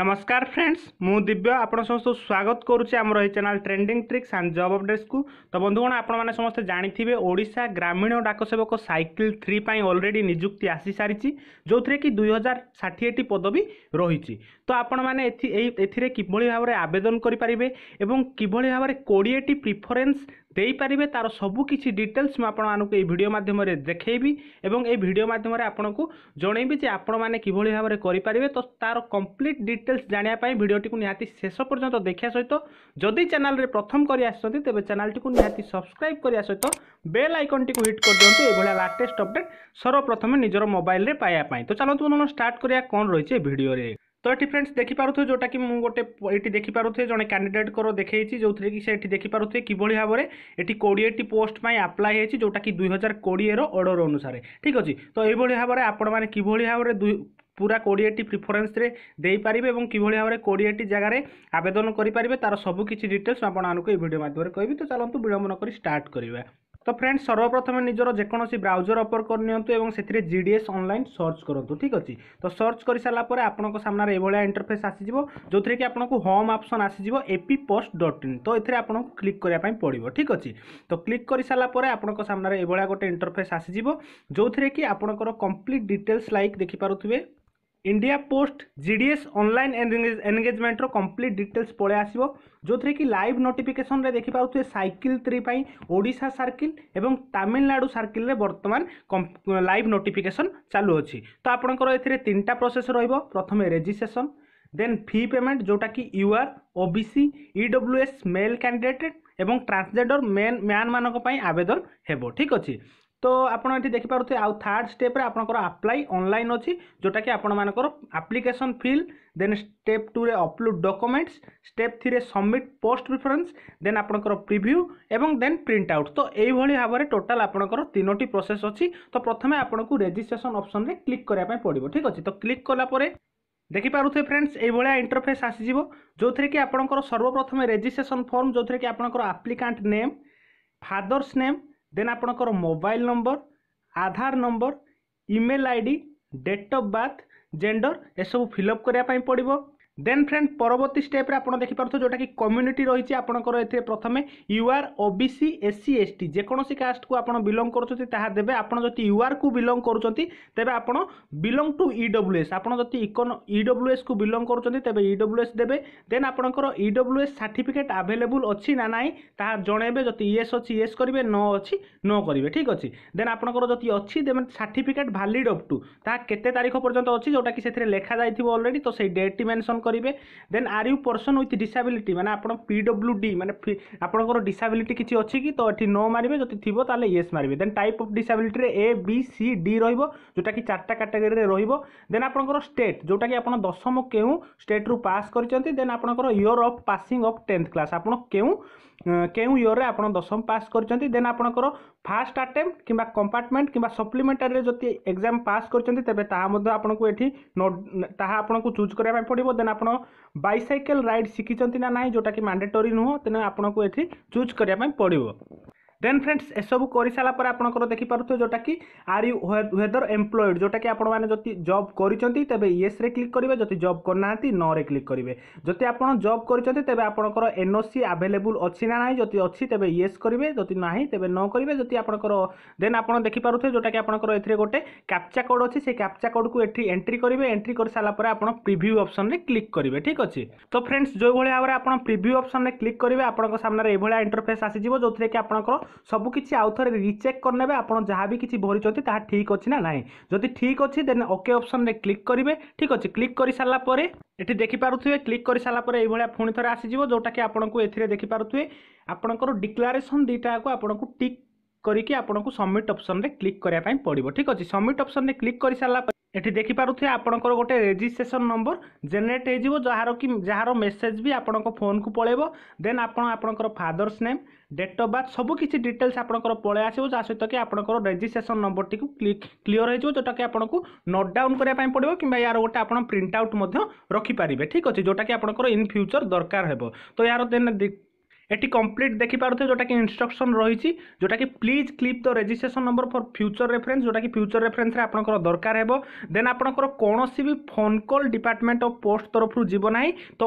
নমস্কার ফ্রেন্ডস মু দিব্য আপনার সমস্ত স্বাগত করছি আমার এই channel trending tricks and job অপডেটসু তো বন্ধুগণ আপনার সমস্ত জাঁথিবে ওড়শা গ্রামীণ ডাকসেবক সাইকেল থ্রি পাই অলরেডি নিযুক্তি আসি সারিছি যে কি দুই হাজার ষাঠিয়েটি পদবী রয়েছে তো আপনার এথিরে কিভাবে ভাবে আবেদন করে পারে এবং কিভাবে ভাবে কোড়িয়েটি প্রিফরেন্স ଦେଇପାରିବେ ତା'ର ସବୁ କିଛି ଡିଟେଲ୍ସ ମୁଁ ଆପଣମାନଙ୍କୁ ଏଇ ଭିଡ଼ିଓ ମାଧ୍ୟମରେ ଦେଖେଇବି ଏବଂ ଏହି ଭିଡ଼ିଓ ମାଧ୍ୟମରେ ଆପଣଙ୍କୁ ଜଣାଇବି ଯେ ଆପଣମାନେ କିଭଳି ଭାବରେ କରିପାରିବେ ତ ତା'ର କମ୍ପ୍ଲିଟ୍ ଡିଟେଲ୍ସ ଜାଣିବା ପାଇଁ ଭିଡ଼ିଓଟିକୁ ନିହାତି ଶେଷ ପର୍ଯ୍ୟନ୍ତ ଦେଖିବା ସହିତ ଯଦି ଚ୍ୟାନେଲ୍ରେ ପ୍ରଥମ କରି ଆସିଛନ୍ତି ତେବେ ଚ୍ୟାନେଲ୍ଟିକୁ ନିହାତି ସବସ୍କ୍ରାଇବ୍ କରିବା ସହିତ ବେଲ୍ ଆଇକନ୍ଟିକୁ ହିଟ୍ କରିଦିଅନ୍ତୁ ଏଭଳିଆ ଲାଟେଷ୍ଟ ଅପଡ଼େଟ୍ ସର୍ବପ୍ରଥମେ ନିଜର ମୋବାଇଲରେ ପାଇବା ପାଇଁ ତ ଚାଲନ୍ତୁ ଷ୍ଟାର୍ଟ କରିବା କ'ଣ ରହିଛି ଏ ଭିଡ଼ିଓରେ ଏଠି ଫ୍ରେଣ୍ଡସ୍ ଦେଖିପାରୁଥିବେ ଯେଉଁଟାକି ମୁଁ ଗୋଟେ ଏଠି ଦେଖିପାରୁଥିବେ ଜଣେ କ୍ୟାଣ୍ଡିଡେଟ୍ଙ୍କର ଦେଖେଇଛି ଯେଉଁଥିରେ କି ସେ ଏଠି ଦେଖିପାରୁଥିବେ କିଭଳି ଭାବରେ ଏଠି କୋଡ଼ିଏଟି ପୋଷ୍ଟ ପାଇଁ ଆପ୍ଲାଏ ହେଇଛି ଯେଉଁଟାକି ଦୁଇ ହଜାର କୋଡ଼ିଏର ଅର୍ଡ଼ର ଅନୁସାରେ ଠିକ୍ ଅଛି ତ ଏଇଭଳି ଭାବରେ ଆପଣମାନେ କିଭଳି ଭାବରେ ଦୁଇ ପୁରା କୋଡ଼ିଏଟି ପ୍ରିଫରେନ୍ସରେ ଦେଇପାରିବେ ଏବଂ କିଭଳି ଭାବରେ କୋଡ଼ିଏଟି ଜାଗାରେ ଆବେଦନ କରିପାରିବେ ତା'ର ସବୁ କିଛି ଡିଟେଲ୍ସ ଆପଣମାନଙ୍କୁ ଏହି ଭିଡ଼ିଓ ମାଧ୍ୟମରେ କହିବି ତ ଚାଲନ୍ତୁ ବିଳମ୍ବ ନ କରି ଷ୍ଟାର୍ଟ କରିବା তো ফ্রেন্ডস সর্বপ্রথমে নিজের যেকোনসি ব্রাউজর অপর করে নিয়ন্তু এবং সেথিরে জিডিএস অনলাইন সর্চ করন্তু ঠিক আছে তো সর্চ করে সারা পরে আপনার সামনে এইভাবে ইন্টরফেস আসিযোগ যেথিরে কি আপনার হোম অপসন আসিযোগ এপি পোস্ট ডট ইন তো এতে আপনার ক্লিক করা পড়ব ঠিক আছে তো ক্লিক করে সারা পরে আপনার সামনে এইভাবে গোটে ইন্টরফেস আসিযোগ যেথিরে কি আপনার কমপ্লিট ডিটেলস লাইক দেখিপারে ইন্ডিয়া পোস্ট জিডিএস ଅନଲାଇନ୍ ଏନଗେଜମେଣ୍ଟର କମ୍ପ୍ଲିଟ୍ ଡିଟେଲ୍ସ ପଳେଇ ଆସିବ ଯେଉଁଥିରେ କି ଲାଇଭ୍ ନୋଟିଫିକେସନ୍ରେ ଦେଖିପାରୁଥିବେ ସାଇକେଲ୍ ଥ୍ରୀ ପାଇଁ ଓଡ଼ିଶା ସାର୍କିଲ୍ ଏବଂ ତାମିଲନାଡ଼ୁ ସାର୍କିଲ୍ରେ ବର୍ତ୍ତମାନ ଲାଇଭ୍ ନୋଟିଫିକେସନ୍ ଚାଲୁଅଛି ତ ଆପଣଙ୍କର ଏଥିରେ ତିନିଟା ପ୍ରୋସେସ୍ ରହିବ ପ୍ରଥମେ ରେଜିଷ୍ଟ୍ରେସନ୍ ଦେନ୍ ଫି ପେମେଣ୍ଟ ଯେଉଁଟାକି U R O B C E W S male candidate ଏବଂ ଟ୍ରାନ୍ସଜେଣ୍ଡର ମେନ୍ ମ୍ୟାନ୍ମାନଙ୍କ ପାଇଁ ଆବେଦନ ହେବ ଠିକ୍ ଅଛି তো ଆପଣ ଏଠି ଦେଖିପାରୁଥିବେ ଆଉ ଥାର୍ଡ଼ ଷ୍ଟେପ୍ରେ ଆପଣଙ୍କର ଆପ୍ଲାଏ ଅନଲାଇନ୍ ଅଛି ଯେଉଁଟାକି ଆପଣମାନଙ୍କର ଆପ୍ଲିକେସନ୍ ଫିଲ୍ ଦେନ୍ ଷ୍ଟେପ୍ ଟୁରେ ଅପଲୋଡ଼ ଡକ୍ୟୁମେଣ୍ଟସ୍ ଷ୍ଟେପ୍ ଥ୍ରୀରେ ସବମିଟ୍ ପୋଷ୍ଟ ପ୍ରିଫରେନ୍ସ ଦେନ୍ ଆପଣଙ୍କର ପ୍ରିଭ୍ୟୁ ଏବଂ ଦେନ୍ ପ୍ରିଣ୍ଟ ଆଉଟ୍ ତ ଏଇଭଳି ଭାବରେ ଟୋଟାଲ୍ ଆପଣଙ୍କର ତିନୋଟି ପ୍ରୋସେସ୍ ଅଛି ତ ପ୍ରଥମେ ଆପଣଙ୍କୁ ରେଜିଷ୍ଟ୍ରେସନ୍ ଅପସନ୍ରେ କ୍ଲିକ୍ କରିବା ପାଇଁ ପଡ଼ିବ ଠିକ୍ ଅଛି ତ କ୍ଲିକ୍ କଲା ପରେ ଦେଖିପାରୁଥିବେ ଫ୍ରେଣ୍ଡସ୍ ଏଇଭଳିଆ ଇଣ୍ଟରଫେସ୍ ଆସିଯିବ ଯେଉଁଥିରେ କି ଆପଣଙ୍କର ସର୍ବପ୍ରଥମେ ରେଜିଷ୍ଟ୍ରେସନ୍ ଫର୍ମ ଯେଉଁଥିରେ କି ଆପଣଙ୍କର applicant name father's name then ଆପଣଙ୍କର mobile number Aadhaar number email I D date of birth gender ଏସବୁ ଫିଲ୍ଅପ୍ କରିବା ପାଇଁ ପଡ଼ିବ দেন ফ্রেন্ড পরবর্তী স্টেপে আপনার দেখিপার্থ যেটা কি কম্যুনিটি রয়েছে আপনার এতে প্রথমে ইউআর ওবিসি এসসি এসটি যেকোনসি কাস্টকু আপনার বিলং করছেন তাহা দেবে আপনার যদি ইউআর কু বিলং করছেন তেবে আপনার বিলং টু ইডব্লুএস আপনার যদি ইকোন ইডব্লুএস কু বিলং করছেন তেবে ইডব্লুএস দেবে দেন আপনার ইডব্লুএস সার্টিফিকেট আভেলেবল অছি না নাই তাহা জনাইবে যদি ইয়েস অছি ইয়েস করবে ন অছি ন করবে ঠিক আছে দেন আপনার যদি অছি then certificate valid up to তাহা কেতে তারিখ পর্যন্ত অছি যেটা কি সেথিরে লেখা যাইথিব অলরেডি তো সেই ডেটটি মেনশন କରିବେ then are you person with disability ମାନେ ଆପଣ ପି ଡବ୍ଲ୍ୟୁ ଡି ମାନେ ଆପଣଙ୍କର ଡିସାବିଲିଟି କିଛି ଅଛି କି ତ ଏଠି ନ ମାରିବେ ଯଦି ଥିବ ତାହେଲେ ୟେସ୍ ମାରିବେ ଦେନ୍ ଟାଇପ୍ ଅଫ୍ ଡିସାବିଲିଟିରେ ଏ ବି ସି ଡି ରହିବ ଯେଉଁଟାକି ଚାରିଟା କାଟାଗୋରୀରେ ରହିବ ଦେନ୍ ଆପଣଙ୍କର ଷ୍ଟେଟ୍ ଯେଉଁଟାକି ଆପଣ ଦଶମ କେଉଁ ଷ୍ଟେଟ୍ରୁ ପାସ୍ କରିଛନ୍ତି ଦେନ୍ ଆପଣଙ୍କର year of passing of tenth class ଆପଣ କେଉଁ କେଉଁ ଇୟର୍ରେ ଆପଣ ଦଶମ ପାସ୍ କରିଛନ୍ତି ଦେନ୍ ଆପଣଙ୍କର ଫାଷ୍ଟ ଆଟେମ୍ପ୍ଟ କିମ୍ବା କମ୍ପାର୍ଟମେଣ୍ଟ କିମ୍ବା ସପ୍ଲିମେଣ୍ଟାରୀରେ ଯଦି ଏକ୍ଜାମ୍ ପାସ୍ କରିଛନ୍ତି ତେବେ ତାହା ମଧ୍ୟ ଆପଣଙ୍କୁ ଏଠି ତାହା ଆପଣଙ୍କୁ ଚୁଜ୍ କରିବା ପାଇଁ ପଡ଼ିବ ଦେନ୍ ଆପଣ ବାଇସାଇକେଲ ରାଇଡ୍ ଶିଖିଛନ୍ତି ନା ନାହିଁ ଯେଉଁଟାକି ମାଣ୍ଡେଟୋରୀ ନୁହଁ ତେଣୁ ଆପଣଙ୍କୁ ଏଠି ଚୁଜ୍ କରିବା ପାଇଁ ପଡ଼ିବ দেন ଫ୍ରେଣ୍ଡସ୍ ଏସବୁ କରିସାରିଲା ପରେ ଆପଣଙ୍କର ଦେଖିପାରୁଥିବେ ଯେଉଁଟାକି ଆର୍ ୟୁ ୱେଦର ଏମ୍ପ୍ଲଏଡ଼୍ ଯେଉଁଟାକି ଆପଣମାନେ ଯଦି ଜବ୍ କରିଛନ୍ତି ତେବେ ୟେସ୍ରେ କ୍ଲିକ୍ କରିବେ ଯଦି ଜବ୍ କରିନାହାନ୍ତି ନରେ କ୍ଲିକ୍ କରିବେ ଯଦି ଆପଣ ଜବ୍ କରିଛନ୍ତି ତେବେ ଆପଣଙ୍କର ଏନ୍ଓସି ଆଭେଲେବୁଲ୍ ଅଛି ନା ନାହିଁ ଯଦି ଅଛି ତେବେ ୟେସ୍ କରିବେ ଯଦି ନାହିଁ ତେବେ ନ କରିବେ ଯଦି ଆପଣଙ୍କର ଦେନ୍ ଆପଣ ଦେଖିପାରୁଥିବେ ଯେଉଁଟାକି ଆପଣଙ୍କର ଏଥିରେ ଗୋଟେ କ୍ୟାପ୍ଚା କୋଡ଼୍ ଅଛି ସେ କ୍ୟାପ୍ଚା କୋଡ଼୍କୁ ଏଠି ଏଣ୍ଟ୍ରି କରିବେ ଏଣ୍ଟ୍ରି କରିସାରିଲା ପରେ ଆପଣ ପ୍ରିଭ୍ୟୁ ଅପସନ୍ରେ କ୍ଲିକ୍ କରିବେ ଠିକ୍ ଅଛି ତ ଫ୍ରେଣ୍ଡସ୍ ଯେଉଁଭଳି ଭାବରେ ଆପଣ ପ୍ରିଭ୍ୟୁ ଅପସନ୍ରେ କ୍ଲିକ୍ କରିବେ ଆପଣଙ୍କ ସାମ୍ନାରେ ଏଭଳିଆ ଇଣ୍ଟରଫେସ୍ ଆସିଯିବ ଯେଉଁଥିରେ କି ଆପଣଙ୍କର ସବୁ କିଛି ଆଉ ଥରେ ରିଚେକ୍ କରିନେବେ ଆପଣ ଯାହା ବି କିଛି ଭରିଛନ୍ତି ତାହା ଠିକ୍ ଅଛି ନା ନାହିଁ ଯଦି ଠିକ୍ ଅଛି ଦେନ୍ ଓକେ ଅପସନ୍ରେ କ୍ଲିକ୍ କରିବେ ଠିକ୍ ଅଛି କ୍ଲିକ୍ କରିସାରିଲା ପରେ ଏଠି ଦେଖିପାରୁଥିବେ କ୍ଲିକ୍ କରିସାରିଲା ପରେ ଏଇଭଳିଆ ପୁଣି ଥରେ ଆସିଯିବ ଯେଉଁଟାକି ଆପଣଙ୍କୁ ଏଥିରେ ଦେଖିପାରୁଥିବେ ଆପଣଙ୍କର ଡିକ୍ଲାରେସନ୍ ଦୁଇଟାକୁ ଆପଣଙ୍କୁ ଟିକ୍ କରିକି ଆପଣଙ୍କୁ ସବମିଟ୍ ଅପସନ୍ରେ କ୍ଲିକ୍ କରିବା ପାଇଁ ପଡ଼ିବ ଠିକ୍ ଅଛି ସବମିଟ୍ ଅପସନ୍ରେ କ୍ଲିକ୍ କରିସାରିଲା ପରେ ଏଠି ଦେଖିପାରୁଥିବେ ଆପଣଙ୍କର ଗୋଟେ ରେଜିଷ୍ଟ୍ରେସନ୍ ନମ୍ବର ଜେନେରେଟ୍ ହେଇଯିବ ଯାହାର କି ଯାହାର ମେସେଜ୍ ବି ଆପଣଙ୍କ ଫୋନ୍କୁ ପଳେଇବ ଦେନ୍ ଆପଣ ଆପଣଙ୍କର father's name date of birth সবু কিছু ডিটেলস আপনার পড়ে আসব যা সহ কি আপনার রেজিষ্ট্রেসন নম্বরটি ক্লিয়র হয়ে যাব যেটাকি আপনার নোট ডাউন করা পড়ব কিংবা ইয়ার গোটে আপনার প্রিন্ট আউট রখিপারে ঠিক আছে যেটা কি আপনার ইন ফ্যুচর দরকার হব তো ইয়ার দেন এটি কমপ্লিট দেখিপারে যেটাকি ইনস্ট্রকশন রয়েছে যেটাকি please clip the registration number for future reference যেটাকি ফ্যুচর রেফরেন্সে আপনার দরকার হব দেন আপনার কৌশি বি phone call department of post তরফর যাব না তো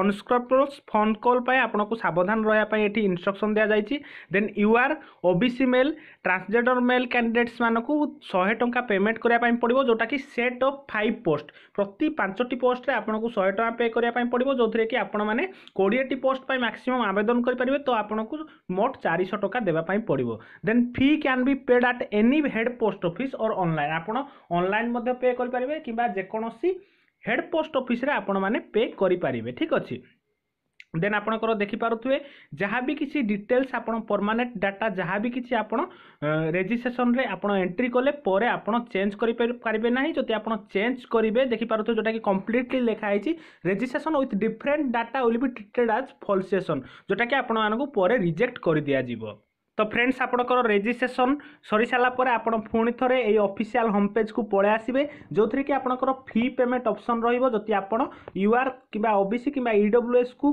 অনস্ক্রপস ফোন কল পাই আপনার সাবধান রহবা এটি ইনস্ট্রকশন দিয়া যাই then U R OBC male transgender male candidates মানুষ শহে টঙ্কা পেমেন্ট করা পড়ব যেটাকি সেট অফ ফাইভ পোস্ট প্রতি পাঁচটি পোস্টে আপনার শহে টঙ্কা পে করা পড়ব যে আপনার কোড়িয়েটি পোস্ট পাই ম্যাক্সিমম আবেদন করে তো আপনার মোট চারিশ টাকা দেওয়া পড়ব then fee can be paid at any head post office or online আপনার অনলাইন পে করে কিংবা যেকোনসি হেড পোস্ট অফিসে আপনার পে করে ঠিক আছে দেন আপনার দেখিপারে যা বি কিছু ডিটেলস আপনার পরমানেন্ট ডাটা যা বি কিছু আপনার রেজিষ্ট্রেসনরে আপনার এন্ট্রি কলে পরে আপনার চেঞ্জ করে পারবে না যদি আপনার চেঞ্জ করবে দেখিপারে যেটা কি কমপ্লিটলি লেখা হয়েছে registration with different data will be treated as ফলসেসন যেটা কি আপনার পরে রিজেক্ট করে দিয়া যাব তো ফ্রেন্ডস আপনার রেজিষ্ট্রেসন সরি সারা পরে আপনার পুঁ থে এই অফিসিয়াল হোম পেজ কু পড়ে আসবে যেথে কি আপনার ফি পেমেন্ট অপসন রহব যদি আপনার ইউআর কিংবা ওবিসি কিংবা ইডব্লুএস e কু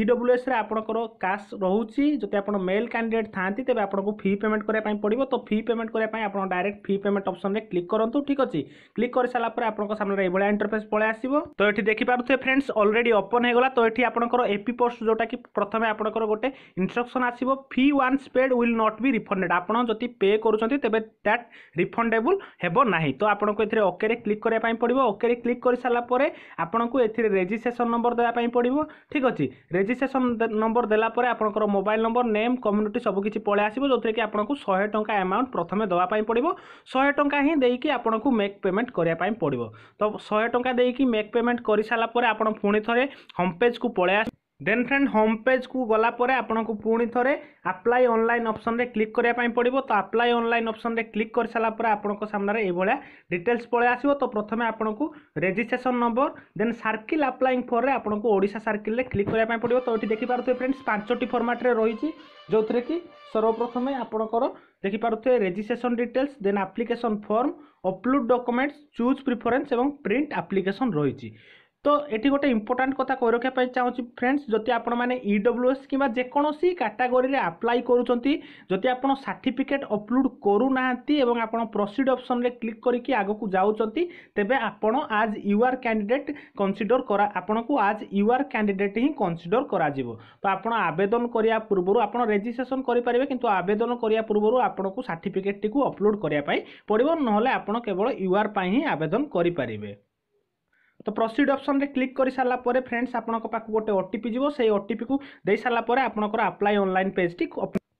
ইডব্লুএসরে আপনার কাশ রয়েছে যদি আপনার মেল ক্যান্ডিডেট থাকে তবে আপনার ফি পেমেন্ট করা পড়ব তো ফি পেমেন্ট করা আপনার ডাইরেক্ট ফি পেমেন্ট অপসনরে ক্লিক করতু ঠিক আছে ক্লিক করে সারা পরে আপনার সামনে এইভাবে ইন্টরফেস পড়ে আসব তো এটি দেখিপারে ফ্রেন্ডস অলরেডি ওপন হয়ে গলা তো এটি আপনার এপি পোস্ট যেটা কি প্রথমে আপনার গোটে ইনস্ট্রকশন আসব fee once paid will not be refunded আপন যদি পে করছেন তেবে দ্যাট রিফন্ডেবল হব না তো আপনার এর ওকে ক্লিক করা পড়ব ওকে ক্লিক করে সারা পরে আপনার এর রেজিষ্ট্রেসন নম্বর দেওয়া পড়ব ঠিক আছে রেজিষ্ট্রেসন নম্বর দেলা পরে আপনার মোবাইল নম্বর নেম কমিউনিটি সবুকিছি পলাই আসবে যেতে কি আপনার শহে টঙ্কা আমাউন্ট প্রথমে দেওয়া পড়ব শহে টঙ্কা হি দিয়ে আপনার মেক পেমেন্ট করা পড়ব তো শহে টঙ্কা দিয়ে মেক পেমেন্ট করে সারা পরে আপনার পুঁ থে হোম পেজ কু পলাই আস ଦେନ୍ ଫ୍ରେଣ୍ଡ ହୋମ୍ ପେଜ୍କୁ ଗଲା ପରେ ଆପଣଙ୍କୁ ପୁଣି ଥରେ ଆପ୍ଲାଏ ଅନଲାଇନ୍ ଅପସନ୍ରେ କ୍ଲିକ୍ କରିବା ପାଇଁ ପଡ଼ିବ ତ ଆପ୍ଲାଏ ଅନଲାଇନ୍ ଅପସନ୍ରେ କ୍ଲିକ୍ କରିସାରିଲା ପରେ ଆପଣଙ୍କ ସାମ୍ନାରେ ଏଇଭଳିଆ ଡିଟେଲ୍ସ ପଳାଇ ଆସିବ ତ ପ୍ରଥମେ ଆପଣଙ୍କୁ registration number then circle applying ଫର୍ରେ ଆପଣଙ୍କୁ ଓଡ଼ିଶା ସାର୍କିଲ୍ରେ କ୍ଲିକ୍ କରିବା ପାଇଁ ପଡ଼ିବ ତ ଏଠି ଦେଖିପାରୁଥିବେ ଫ୍ରେଣ୍ଡସ୍ ପାଞ୍ଚଟି ଫର୍ମାଟ୍ରେ ରହିଛି ଯେଉଁଥିରେ କି ସର୍ବପ୍ରଥମେ ଆପଣଙ୍କର ଦେଖିପାରୁଥିବେ registration details then application form upload documents choose preference ଏବଂ ପ୍ରିଣ୍ଟ ଆପ୍ଲିକେସନ୍ ରହିଛି তো এটি গোটে ইম্পর্টাট কথা কই রক্ষা চাহুছি ফ্রেন্ডস যদি আপনার মানে ইডব্লুএস কিংবা যেকোনসি ক্যাটাগোরিরে আপ্লাই করুচন্তি যদি আপনার সার্টিফিকেট অপলোড করু না এবং আপনার প্রসিড অপশনরে ক্লিক করিকি আগুক যাচ্ছেন তেবে আপনার আজ ইউআর ক্যান্ডিডেট কনসিডর করা আপনার আজ ইউআর ক্যান্ডিডেট হি কনসিডর করা তো আপনার আবেদন করা পূর্ব আপনার রেজিষ্ট্রেসন করে পারে কিন্তু আবেদন করা পূর্ব আপনার সার্টিফিকেটটি অপলোড করা পড়ব নহলে আপনার কেবল ইউআর পাই হি আবেদন করে পারে তো প্রସିড অপসনরে ক্লিক করে সারা পরে ফ্রেন্ডস আপনার পাখু গোটে ওটিপি যাব সেই ওটিপি কু দিয়ে সারা পরে আপনার আপ্লাই অনলাইন পেজটি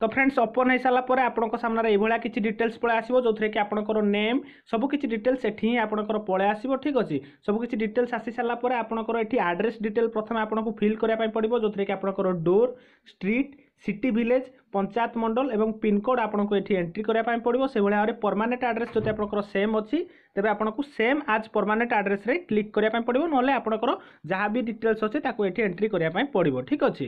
তো ফ্রেন্ডস ওপন হয়ে সারা পরে আপনার সামনে এইভাবে কিছু ডিটেলস পড়ে আসব যে কি আপনার নেম সবু কিছু ডিটেলস এটি হি আপনার পড়ে আসব ঠিক আছে সবু কিছু ডিটেলস আসি সারা পরে আপনার এটি আড্রেস ডিটেল প্রথমে আপনার ফিল করা পড়ব যে কি আপনার door street city village panchayat mandal এবং পিনকোড আপনার এটি এন্ট্রি করা পড়ব সেইভাবে ভাবে পরমানেন্ট আড্রেস যদি আপনার সেম অছি তবে আপনার সেম আজ পরমানেন্ট আড্রেসে ক্লিক করা পড়ব নহলে আপনার যা বি ডিটেলস অছে তাকে এটি এন্ট্রি করা পড়ব ঠিক আছে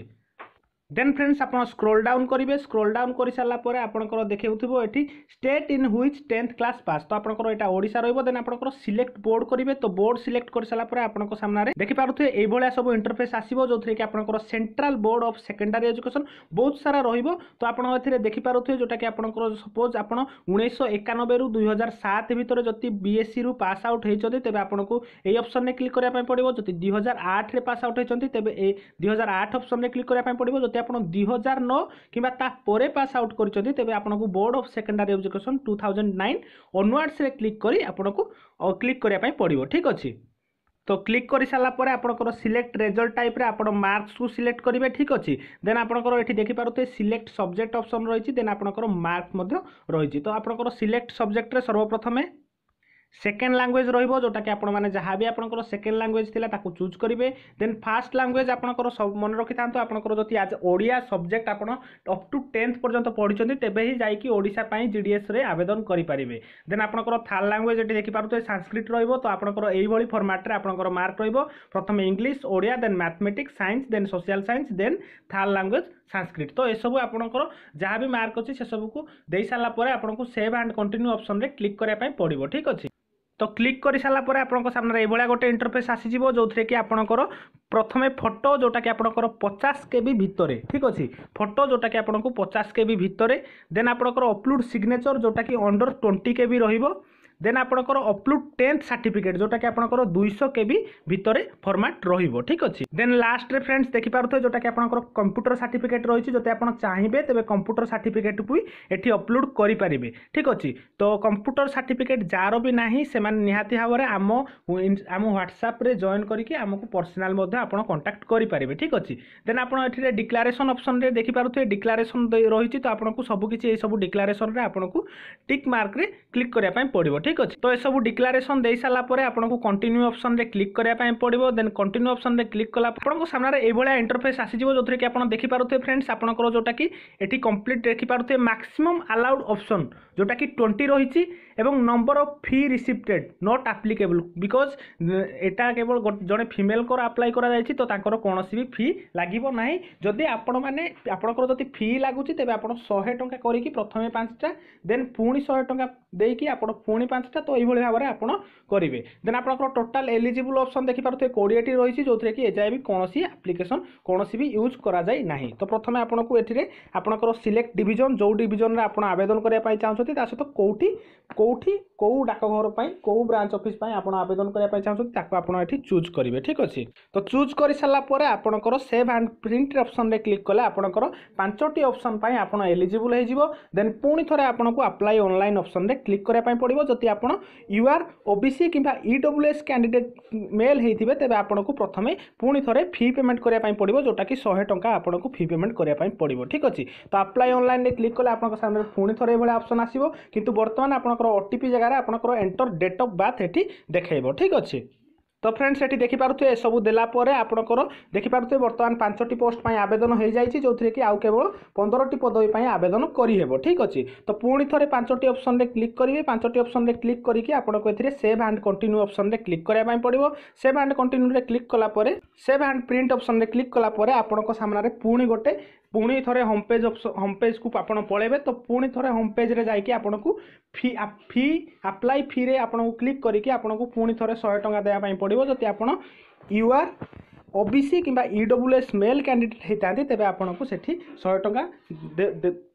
দেন ফ্রেন্ডস আপনার স্ক্রোল ডাউন করবে স্ক্রোল ডাউন করে সারা পরে আপনার দেখেউথিব এটি state in which tenth class pass তো আপনার এটা ওড়শা রহব দেন আপনার সিলেক্ট বোর্ড করবে তো বোর্ড সিলেক্ট করে সারা পরে আপনার সামনে দেখিপারে এইভাবে সব ইন্টরফেস আসব যে আপনার central board of secondary education বহুত সারা রহব তো আপনার এর দেখিপারে যেটা কি আপনার সপোজ আপনার উনিশশো একানবে রু দুই হাজার সাত ভিতরে যদি বিএসসি রু পাস আউট হয়েছেন তেবে আপনার এই অপসনে ক্লিক করা পড়ব যদি দুই হাজার আটরে পাস আউট হয়েছেন তেবে দুই হাজার আট অপসনে ক্লিক করা পড়ব যদি ଆପଣ ଦୁଇ ହଜାର ନଅ କିମ୍ବା ତାପରେ ପାସ୍ ଆଉଟ୍ କରିଛନ୍ତି ତେବେ ଆପଣଙ୍କୁ board of secondary education two thousand nine ଅନୱାର୍ଡ଼ସରେ କ୍ଲିକ୍ କରି ଆପଣଙ୍କୁ କ୍ଲିକ୍ କରିବା ପାଇଁ ପଡ଼ିବ ଠିକ୍ ଅଛି তো ক্লিক করে সারা পরে আপনার সিলেক্ট রেজল্ট টাইপ্রে আপনার মার্কস কু সিলেক্ট করবে ঠিক আছে দেন আপনার এটি দেখিপারে সিলেক্ট সবজেক্ট অপসন রয়েছে দেন আপনার মার্ক রয়েছে তো আপনার সিলেক্ট সবজেক্টরে সর্বপ্রথমে সেকেন্ড ল্যাঙ্গুয়েজ রহব যেটাকি আপনার যা বি আপনার সেকেন্ড ল্যাঙ্গুয়েজ লা তাকে চুজ করবে দেন ফার্স্ট ল্যাঙ্গুয়েজ আপনার মনে রাখি থাকে আপনার যদি আজ ওড়িয়া সবজেক্ট আপনার অপ টু টেন্থ পর্যন্ত পড়ছেন তেবে হি যাই ওড়শা পাই জিডিএসরে আবেদন করে পারে দেন আপনার থার্ড ল্যাঙ্গুয়েজ এটি দেখিপারে সাংস্ক্রিট রহব তো আপনার এইভাবে ফর্মাটে আপনার মার্ক রহব প্রথমে English Odia then mathematics science then social science then third language Sanskrit তো এসব আপনার যা বি মার্ক অছে সেসবুক দিয়ে সারা পরে আপনার সেভ আন্ড কন্টিনিউ অপসনরে ক্লিক করা পড়ব ঠিক আছে তো କ୍ଲିକ୍ କରିସାରିଲା ପରେ ଆପଣଙ୍କ ସାମ୍ନାରେ ଏଇଭଳିଆ ଗୋଟେ ଇଣ୍ଟରଫେସ୍ ଆସିଯିବ ଯେଉଁଥିରେ କି ଆପଣଙ୍କର ପ୍ରଥମେ ଫଟୋ ଯେଉଁଟାକି ଆପଣଙ୍କର ପଚାଶ କେବି ଭିତରେ ଠିକ୍ ଅଛି ଫଟୋ ଯେଉଁଟାକି ଆପଣଙ୍କୁ ପଚାଶ କେବି ଭିତରେ ଦେନ୍ ଆପଣଙ୍କର ଅପଲୋଡ଼ ସିଗ୍ନେଚର ଯେଉଁଟାକି ଅଣ୍ଡର ଟ୍ୱେଣ୍ଟି କେବି ରହିବ দেন আপনার অপলোড টেন্থ সার্টিফিকেট যেটাকি আপনার দুইশ কেবি ভিতরে ফর্মাট রহব ঠিক আছে দেন লাস্টে ফ্রেন্ডস দেখিপারে যেটাকি আপনার কম্পুটর সার্টিফিকেট রয়েছে যদি আপনার চাইবে তবে কম্পুটর সার্টিফিকেট বি এটি অপলোড করে পারিবে ঠিক আছে তো কম্পুটর সার্টিফিকেট যার বি না সে নিহতি ভাবে আম আম হোয়াটসঅ্যাপে জয়েন করিকি আমি পর্সনাল মধ্যে আপনার কন্টাক্ট করে পারিবে ঠিক আছে দেন আপনার এটি ডিক্লারেসন অপসনরে দেখিপারে ডিক্লারেসন রয়েছে তো আপনার সবুকিছি এইসব ডিক্লারেসনরে আপনার টিক মার্করে ক্লিক করা পড়ব ঠিক ঠিক ଅଛି ତ ଏସବୁ ଡିକ୍ଲାରେସନ୍ ଦେଇସାରିଲା ପରେ ଆପଣଙ୍କୁ କଣ୍ଟିନ୍ୟୁ ଅପସନ୍ରେ କ୍ଲିକ୍ କରିବା ପାଇଁ ପଡ଼ିବ ଦେନ୍ କଣ୍ଟିନ୍ୟୁ ଅପସନ୍ରେ କ୍ଲିକ୍ କଲା ଆପଣଙ୍କ ସାମ୍ନାରେ ଏଇଭଳିଆ ଇଣ୍ଟରଫେସ୍ ଆସିଯିବ ଯେଉଁଥିରେ କି ଆପଣ ଦେଖିପାରୁଥିବେ ଫ୍ରେଣ୍ଡସ୍ ଆପଣଙ୍କର ଯେଉଁଟାକି ଏଠି କମ୍ପ୍ଲିଟ୍ ଦେଖିପାରୁଥିବେ ମ୍ୟାକ୍ସିମମ୍ ଆଲାଉଡ୍ ଅପସନ୍ ଯେଉଁଟାକି ଟ୍ୱେଣ୍ଟି ରହିଛି ଏବଂ number of fee receipted not applicable because ଏଇଟା କେବଳ ଜଣେ ଫିମେଲ୍ଙ୍କର ଆପ୍ଲାଏ କରାଯାଇଛି ତ ତାଙ୍କର କୌଣସି ବି ଫି ଲାଗିବ ନାହିଁ ଯଦି ଆପଣମାନେ ଆପଣଙ୍କର ଯଦି ଫି ଲାଗୁଛି ତେବେ ଆପଣ ଶହେ ଟଙ୍କା କରିକି ପ୍ରଥମେ ପାଞ୍ଚଟା ଦେନ୍ ପୁଣି ଶହେ ଟଙ୍କା ଦେଇକି ଆପଣ ପୁଣି ପାଞ୍ଚ ପାଞ୍ଚଟା ତ ଏଇଭଳି ଭାବରେ ଆପଣ କରିବେ ଦେନ୍ ଆପଣଙ୍କର ଟୋଟାଲ ଏଲିଜିବୁଲ ଅପସନ୍ ଦେଖିପାରୁଥିବେ କୋଡ଼ିଏଟି ରହିଛି ଯେଉଁଥିରେ କି ଏଯାଏ ବି କୌଣସି ଆପ୍ଲିକେସନ୍ କୌଣସି ବି ୟୁଜ୍ କରାଯାଇ ନାହିଁ ତ ପ୍ରଥମେ ଆପଣଙ୍କୁ ଏଥିରେ ଆପଣଙ୍କର ସିଲେକ୍ଟ ଡିଭିଜନ୍ ଯେଉଁ ଡିଭିଜନରେ ଆପଣ ଆବେଦନ କରିବା ପାଇଁ ଚାହୁଁଛନ୍ତି ତା ସହିତ କେଉଁଠି କେଉଁଠି କେଉଁ ଡାକଘର ପାଇଁ କେଉଁ ବ୍ରାଞ୍ଚ ଅଫିସ୍ ପାଇଁ ଆପଣ ଆବେଦନ କରିବା ପାଇଁ ଚାହୁଁଛନ୍ତି ତାକୁ ଆପଣ ଏଠି ଚୁଜ୍ କରିବେ ଠିକ୍ ଅଛି ତ ଚୁଜ୍ କରିସାରିଲା ପରେ ଆପଣଙ୍କର ସେଭ୍ ଆଣ୍ଡ ପ୍ରିଣ୍ଟ ଅପସନ୍ରେ କ୍ଲିକ୍ କଲେ ଆପଣଙ୍କର ପାଞ୍ଚଟି ଅପସନ୍ ପାଇଁ ଆପଣ ଏଲିଜିବୁଲ୍ ହୋଇଯିବ ଦେନ୍ ପୁଣି ଥରେ ଆପଣଙ୍କୁ ଆପ୍ଲାଏ ଅନଲାଇନ୍ ଅପସନ୍ରେ କ୍ଲିକ୍ କରିବା ପାଇଁ ପଡ଼ିବ ଯଦି আপন ইউ আর ওবিসি কিংবা ইডব্লুএস ক্যাଣ୍ଡିডେଟ୍ মেল হয়েছে তেমন আপনার প্রথমে পুঁ থে ফি পেমেন্ট করা পড়ব যেটা কি শহে টঙ্কা আপনার ফি পেমেন্ট করা পড়ব ঠিক আছে তো আপ্লাই অনলাইনে ক্লিক কলে আপনার সামনে পুঁ থে এইভাবে অপসন আসব কিন্তু বর্তমানে আপনার ওটিপি জায়গায় আপনার এন্টর ডেট অফ বার্থ এটি দেখাইব ঠিক আছে তো ফ্রেন্ড সেটি দেখিপারে এসব দেলাপরে আপনার দেখিপারে বর্তমান পাঁচটি পোস্ট পাই আবেদন হয়ে যাই যে কি আউ কেবল পনেরোটি পদবী পাই আবেদন করিহেব ঠিক আছে তো পুঁ থে পাঁচটি অপসনরে ক্লিক করবে পাঁচটি অপসনরে ক্লিক করি আপনার এতে সেভ আন্ড কন্টিনিউ অপসনরে ক্লিক করা পড়ব সেভ আন্ড কন্টিনিউরে ক্লিক কলাপরে সেভ আন্ড প্রিন্ট অপসনরে ক্লিক কলাপরে আপনার সামনে পুঁ গোটে পুঁ থে হোম পেজ হোম পেজ কু আপনার পড়াইবে তো পুঁ থে হোম পেজ্রে যাই আপনার ফি ফি ଆପ୍ଲାଏ ଫିରେ ଆପଣଙ୍କୁ କ୍ଲିକ୍ କରିକି ଆପଣଙ୍କୁ ପୁଣି ଥରେ ଶହେ ଟଙ୍କା ଦେବା ପାଇଁ ପଡ଼ିବ ଯଦି ଆପଣ you R O B C କିମ୍ବା E W S male candidate ହେଇଥାନ୍ତି ତେବେ ଆପଣଙ୍କୁ ସେଠି ଶହେ ଟଙ୍କା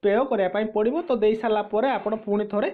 ପେ କରିବା ପାଇଁ ପଡ଼ିବ ତ ଦେଇସାରିଲା ପରେ ଆପଣ ପୁଣି ଥରେ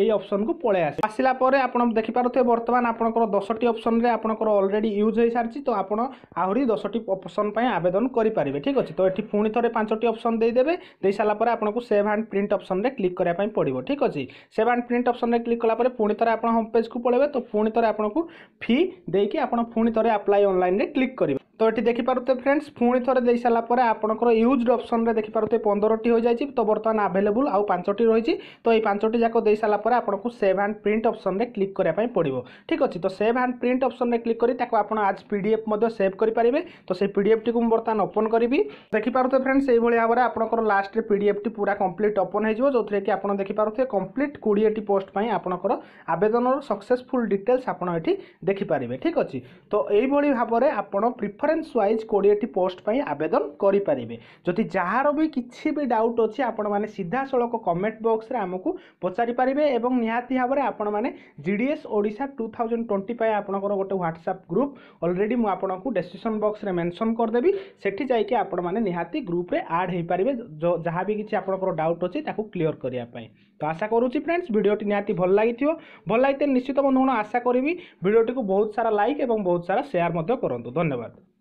ଏଇ ଅପସନକୁ ପଳାଇ ଆସିବେ ଆସିଲା ପରେ ଆପଣ ଦେଖିପାରୁଥିବେ ବର୍ତ୍ତମାନ ଆପଣଙ୍କର ଦଶଟି ଅପସନରେ ଆପଣଙ୍କର ଅଲରେଡ଼ି ୟୁଜ୍ ହୋଇସାରିଛି ତ ଆପଣ ଆହୁରି ଦଶଟି ଅପସନ ପାଇଁ ଆବେଦନ କରିପାରିବେ ଠିକ୍ ଅଛି ତ ଏଠି ପୁଣି ଥରେ ପାଞ୍ଚଟି ଅପସନ ଦେଇଦେବେ ଦେଇସାରିଲା ପରେ ଆପଣଙ୍କୁ ସେଭ୍ ଆଣ୍ଡ ପ୍ରିଣ୍ଟ ଅପସନରେ କ୍ଲିକ୍ କରିବା ପାଇଁ ପଡ଼ିବ ଠିକ୍ ଅଛି ସେଭ୍ ଆଣ୍ଡ ପ୍ରିଣ୍ଟ ଅପସନରେ କ୍ଲିକ୍ କଲା ପରେ ପୁଣି ଥରେ ଆପଣ ହୋମ୍ ପେଜ୍କୁ ପଳାଇବେ ତ ପୁଣି ଥରେ ଆପଣଙ୍କୁ ଫି ଦେଇକି ଆପଣ ପୁଣି ଥରେ ଆପ୍ଲାଏ ଅନଲାଇନରେ କ୍ଲିକ୍ କରିବେ তো এটি দেখিপারুথে ফ্রেন্ডস পুঁ থরে দিয়ে সারা পরে আপনার ইউজড অপসনরে দেখিপারুথে পনেরটি হয়ে যাই তো বর্তমান আভেলেবল আউ পাঁচটি রয়েছে তো এই পাঁচটি যাক দিয়ে সারা পরে আপনার সেভ হ্যান্ড প্রিন্ট অপসনরে ক্লিক করা পড়ব ঠিক আছে তো সেভ হ্যান্ড প্রিন্ট অপসনরে ক্লিক করে তাকে আপনার আজ পিডিএফ সেভ করে পারে তো সেই পিডিএফটি বর্তমান ওপন করবি দেখিপারুথে ফ্রেন্ডস এইভাবে ভাবে আপনার লাস্টে পিডিএফটি পুরা কমপ্লিট ওপন হয়ে যাব যেকি আপনার দেখিপারুথে কমপ্লিট কোড়িয়েটি পোস্ট পাই আপনার আবেদনর সকসেসফুল ডিটেলস আপনার এটি দেখিপারে ঠিক আছে তো এইভাবে ভাবে আপনার প্রিফর রেফরেন্স ୱାଇଜ୍ କୋଡ଼ିଏଟି ପୋଷ୍ଟ ପାଇଁ ଆବେଦନ କରିପାରିବେ ଯଦି ଯାହାର ବି କିଛି ବି ଡାଉଟ୍ ଅଛି ଆପଣମାନେ ସିଧାସଳଖ କମେଣ୍ଟ ବକ୍ସରେ ଆମକୁ ପଚାରିପାରିବେ ଏବଂ ନିହାତି ଭାବରେ ଆପଣମାନେ G D S Odisha two thousand twenty ପାଇଁ ଆପଣଙ୍କର ଗୋଟେ ହ୍ୱାଟ୍ସଆପ୍ ଗ୍ରୁପ୍ ଅଲରେଡ଼ି ମୁଁ ଆପଣଙ୍କୁ ଡେସିସନ୍ ବକ୍ସରେ ମେନସନ୍ କରିଦେବି ସେଠି ଯାଇକି ଆପଣମାନେ ନିହାତି ଗ୍ରୁପ୍ରେ ଆଡ଼୍ ହୋଇପାରିବେ ଯାହା ବି କିଛି ଆପଣଙ୍କର ଡାଉଟ୍ ଅଛି ତାକୁ କ୍ଲିଅର୍ କରିବା ପାଇଁ ତ ଆଶା କରୁଛି ଫ୍ରେଣ୍ଡସ୍ ଭିଡ଼ିଓଟି ନିହାତି ଭଲ ଲାଗିଥିବ ଭଲ ଲାଗିଥିଲେ ନିଶ୍ଚିତ ବନ୍ଧୁଗଣ ଆଶା କରିବି ଭିଡ଼ିଓଟିକୁ ବହୁତ ସାରା ଲାଇକ୍ ଏବଂ ବହୁତ ସାରା ସେୟାର ମଧ୍ୟ କରନ୍ତୁ ଧନ୍ୟବାଦ